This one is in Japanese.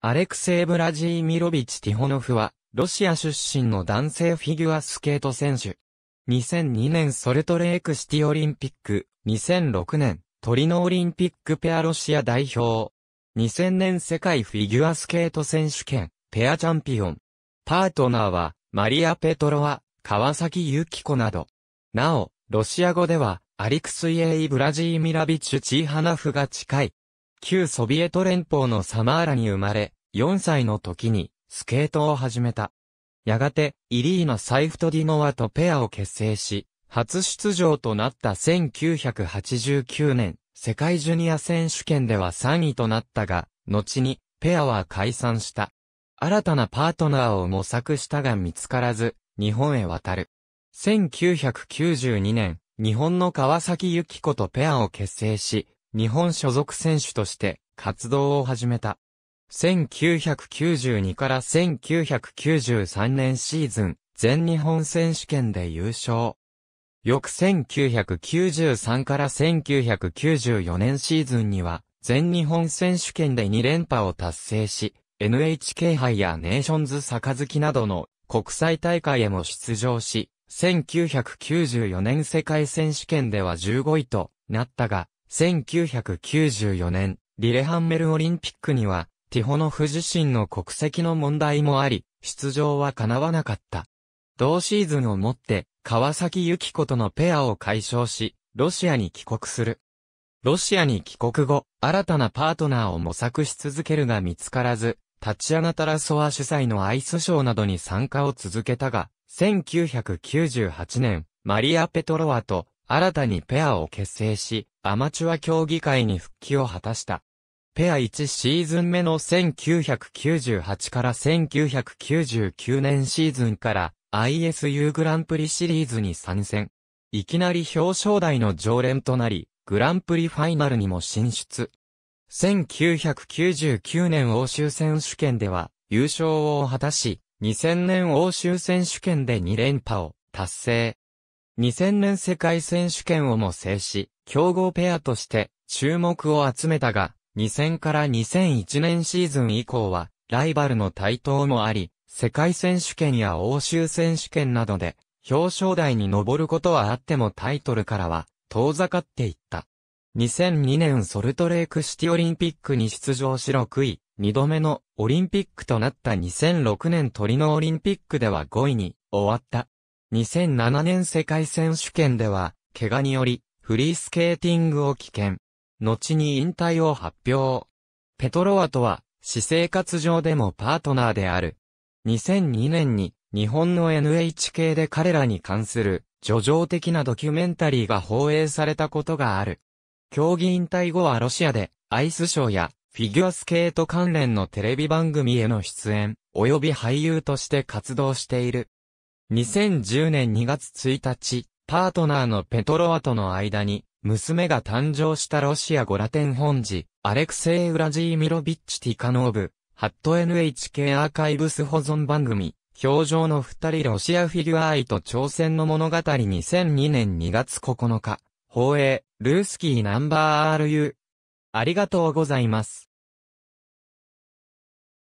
アレクセイ・ブラジーミロビチ・ティホノフは、ロシア出身の男性フィギュアスケート選手。2002年ソルトレークシティオリンピック、2006年トリノオリンピックペアロシア代表。2000年世界フィギュアスケート選手権、ペアチャンピオン。パートナーは、マリア・ペトロワ、川崎幸子など。なお、ロシア語では、アリクスイエイ・ブラジーミラビチュ・チーハナフが近い、旧ソビエト連邦のサマーラに生まれ、4歳の時にスケートを始めた。やがて、イリーナ・サイフトディノワとペアを結成し、初出場となった1989年、世界ジュニア選手権では3位となったが、後に、ペアは解散した。新たなパートナーを模索したが見つからず、日本へ渡る。1992年、日本の川崎幸子とペアを結成し、日本所属選手として活動を始めた。1992から1993年シーズン、全日本選手権で優勝。翌1993から1994年シーズンには、全日本選手権で2連覇を達成し、NHK 杯やネーションズ杯などの国際大会へも出場し、1994年世界選手権では15位となったが、1994年、リレハンメルオリンピックには、ティホノフ自身の国籍の問題もあり、出場は叶わなかった。同シーズンをもって、川崎由紀子とのペアを解消し、ロシアに帰国する。ロシアに帰国後、新たなパートナーを模索し続けるが見つからず、タチアナ・タラソワ主催のアイスショーなどに参加を続けたが、1998年、マリア・ペトロワと新たにペアを結成し、アマチュア競技会に復帰を果たした。ペア1シーズン目の1998から1999年シーズンから ISU グランプリシリーズに参戦。いきなり表彰台の常連となり、グランプリファイナルにも進出。1999年欧州選手権では優勝を果たし、2000年欧州選手権で2連覇を達成。2000年世界選手権をも制し、強豪ペアとして注目を集めたが、2000から2001年シーズン以降は、ライバルの台頭もあり、世界選手権や欧州選手権などで、表彰台に上ることはあってもタイトルからは、遠ざかっていった。2002年ソルトレークシティオリンピックに出場し6位、2度目のオリンピックとなった2006年トリノオリンピックでは5位に終わった。2007年世界選手権では、怪我により、フリースケーティングを棄権。後に引退を発表。ペトロワとは、私生活上でもパートナーである。2002年に、日本の NHK で彼らに関する、叙情的なドキュメンタリーが放映されたことがある。競技引退後はロシアで、アイスショーや、フィギュアスケート関連のテレビ番組への出演、及び俳優として活動している。2010年2月1日、パートナーのペトロワとの間に、娘が誕生したロシア語ラテン本寺、アレクセイ・ウラジーミロビッチ・ティカノーブ、ハット NHK アーカイブス保存番組、表情の二人ロシアフィギュア愛と朝鮮の物語2002年2月9日、放映、ルースキーナンバー RU。ありがとうございます。